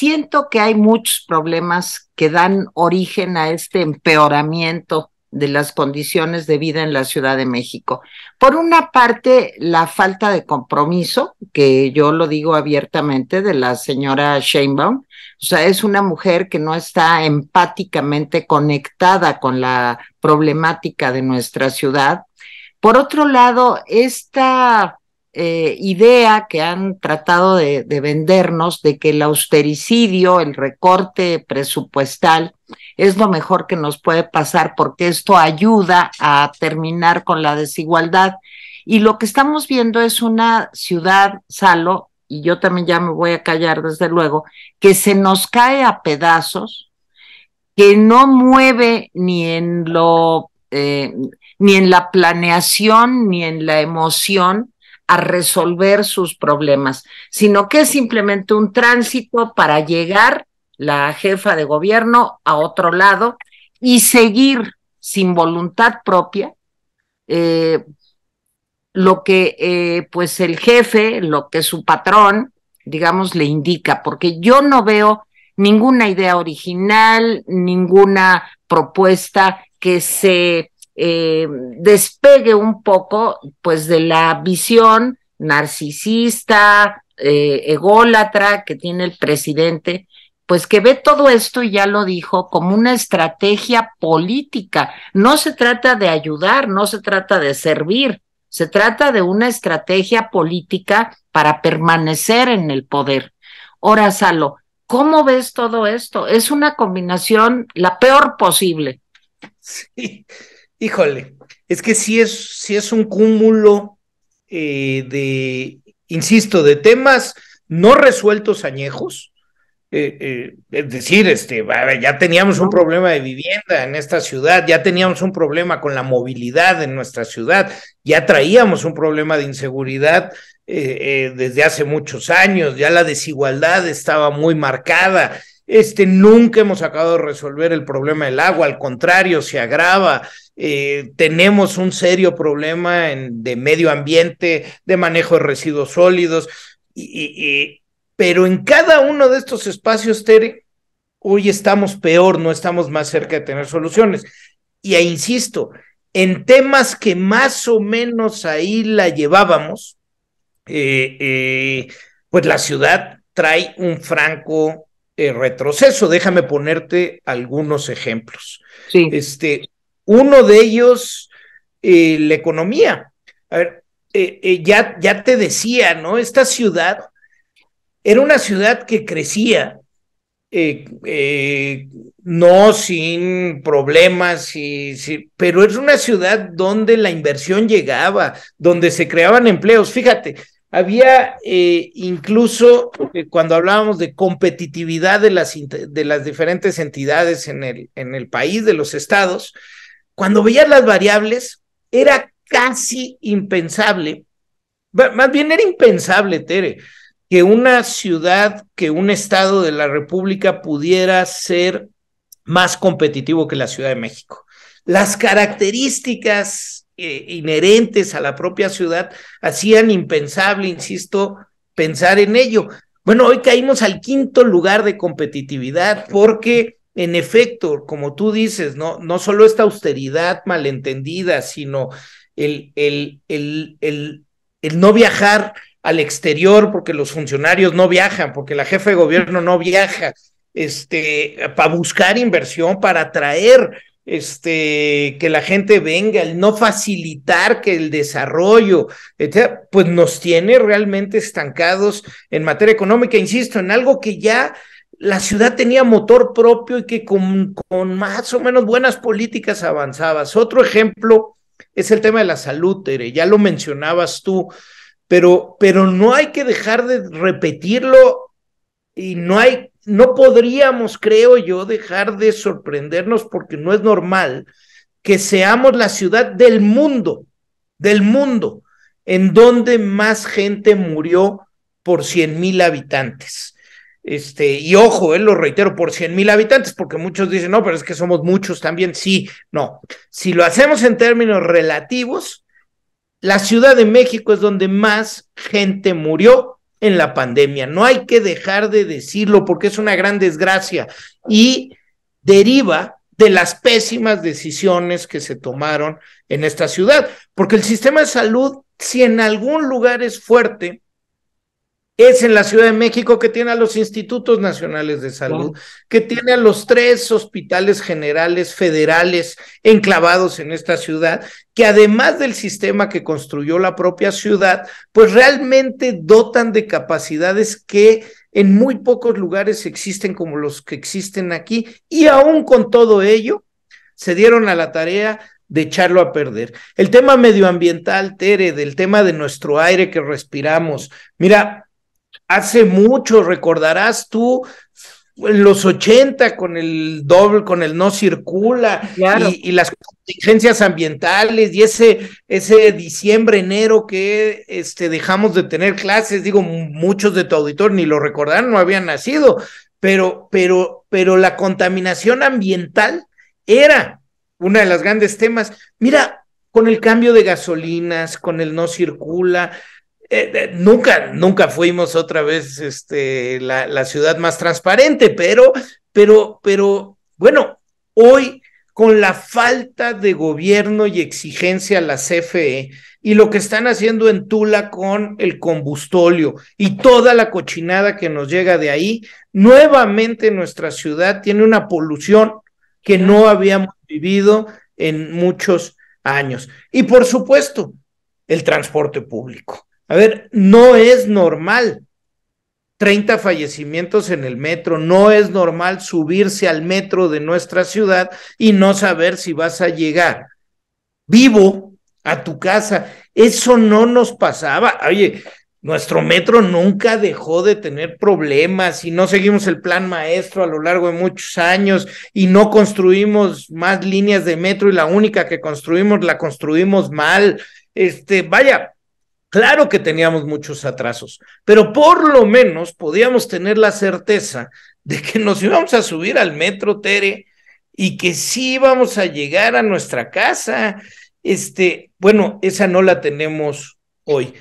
siento que hay muchos problemas que dan origen a este empeoramiento de las condiciones de vida en la Ciudad de México. Por una parte, la falta de compromiso, que yo lo digo abiertamente, de la señora Sheinbaum. O sea, es una mujer que no está empáticamente conectada con la problemática de nuestra ciudad. Por otro lado, esta eh, idea que han tratado de, vendernos de que el austericidio, el recorte presupuestal, es lo mejor que nos puede pasar porque esto ayuda a terminar con la desigualdad. Y lo que estamos viendo es una ciudad, Salo, y yo también ya me voy a callar desde luego, que se nos cae a pedazos, que no mueve ni en lo... Eh, ni en la planeación, ni en la emoción, a resolver sus problemas, sino que es simplemente un tránsito para llegar la jefa de gobierno a otro lado y seguir sin voluntad propia eh, lo que eh, pues el jefe, lo que su patrón, digamos, le indica, porque yo no veo ninguna idea original, ninguna propuesta que se eh, despegue un poco pues de la visión narcisista, eh, ególatra que tiene el presidente, pues que ve todo esto, y ya lo dijo, como una estrategia política. No se trata de ayudar, no se trata de servir, se trata de una estrategia política para permanecer en el poder. Ahora, Salo, ¿cómo ves todo esto? Es una combinación la peor posible. Sí, Híjole, es que si es, es un cúmulo eh, de, insisto, de temas no resueltos añejos. Eh, eh, es decir, este, ya teníamos un problema de vivienda en esta ciudad, ya teníamos un problema con la movilidad en nuestra ciudad, ya traíamos un problema de inseguridad desde hace muchos años, ya la desigualdad estaba muy marcada, este, nunca hemos acabado de resolver el problema del agua, al contrario, se agrava. Eh, tenemos un serio problema de medio ambiente, de manejo de residuos sólidos, y, pero en cada uno de estos espacios, Tere, hoy estamos peor, no estamos más cerca de tener soluciones. Y insisto, en temas que más o menos ahí la llevábamos, eh, eh, pues la ciudad trae un franco eh, retroceso. Déjame ponerte algunos ejemplos. Sí. Este, uno de ellos, eh, la economía. A ver, eh, ya, ya te decía, ¿no? Esta ciudad era una ciudad que crecía, no sin problemas, pero es una ciudad donde la inversión llegaba, donde se creaban empleos. Fíjate, había eh, incluso eh, cuando hablábamos de competitividad de las, de las diferentes entidades en el, en el país, de los estados, cuando veías las variables, era casi impensable, más bien era impensable, Tere, que una ciudad, que un estado de la República pudiera ser más competitivo que la Ciudad de México. Las características eh, inherentes a la propia ciudad hacían impensable, insisto, pensar en ello. Bueno, hoy caímos al quinto lugar de competitividad porque, en efecto, como tú dices, no, no solo esta austeridad malentendida, sino el, el, el, el, el no viajar al exterior porque los funcionarios no viajan, porque la jefe de gobierno no viaja, este, para buscar inversión, para atraer este, que la gente venga, el no facilitar que el desarrollo, etcétera, pues nos tiene realmente estancados en materia económica, insisto, en algo que ya la ciudad tenía motor propio y que con, más o menos buenas políticas avanzabas. Otro ejemplo es el tema de la salud, Tere, ya lo mencionabas tú, pero, pero no hay que dejar de repetirlo y no hay no podríamos, creo yo, dejar de sorprendernos porque no es normal que seamos la ciudad del mundo, del mundo, en donde más gente murió por cien mil habitantes. Este, y ojo, eh, lo reitero, por cien mil habitantes, porque muchos dicen, no, pero es que somos muchos también. Sí, no. Si lo hacemos en términos relativos, la Ciudad de México es donde más gente murió en la pandemia. No hay que dejar de decirlo porque es una gran desgracia y deriva de las pésimas decisiones que se tomaron en esta ciudad, porque el sistema de salud, si en algún lugar es fuerte, es en la Ciudad de México que tiene a los institutos nacionales de salud, que tiene a los tres hospitales generales federales enclavados en esta ciudad, que además del sistema que construyó la propia ciudad, pues realmente dotan de capacidades que en muy pocos lugares existen como los que existen aquí, y aún con todo ello, se dieron a la tarea de echarlo a perder. El tema medioambiental, Tere, del tema de nuestro aire que respiramos. Mira, Hace mucho, recordarás tú, en los 80 con el doble, con el no circula y, las contingencias ambientales y ese, ese diciembre, enero que este, dejamos de tener clases, digo, muchos de tu auditor ni lo recordaron, no habían nacido, pero, pero, pero la contaminación ambiental era una de las grandes temas. Mira, con el cambio de gasolinas, con el no circula, eh, nunca, nunca fuimos otra vez este, la, la, ciudad más transparente, pero, pero, pero, bueno, hoy con la falta de gobierno y exigencia a la CFE y lo que están haciendo en Tula con el combustolio y toda la cochinada que nos llega de ahí, nuevamente nuestra ciudad tiene una polución que no habíamos vivido en muchos años. Y por supuesto, el transporte público. A ver, no es normal 30 fallecimientos en el metro. No es normal subirse al metro de nuestra ciudad y no saber si vas a llegar vivo a tu casa. Eso no nos pasaba. Oye, nuestro metro nunca dejó de tener problemas y no seguimos el plan maestro a lo largo de muchos años y no construimos más líneas de metro y la única que construimos la construimos mal. Este, vaya, Claro que teníamos muchos atrasos, pero por lo menos podíamos tener la certeza de que nos íbamos a subir al metro, Tere, y que sí íbamos a llegar a nuestra casa. Este, bueno, esa no la tenemos hoy.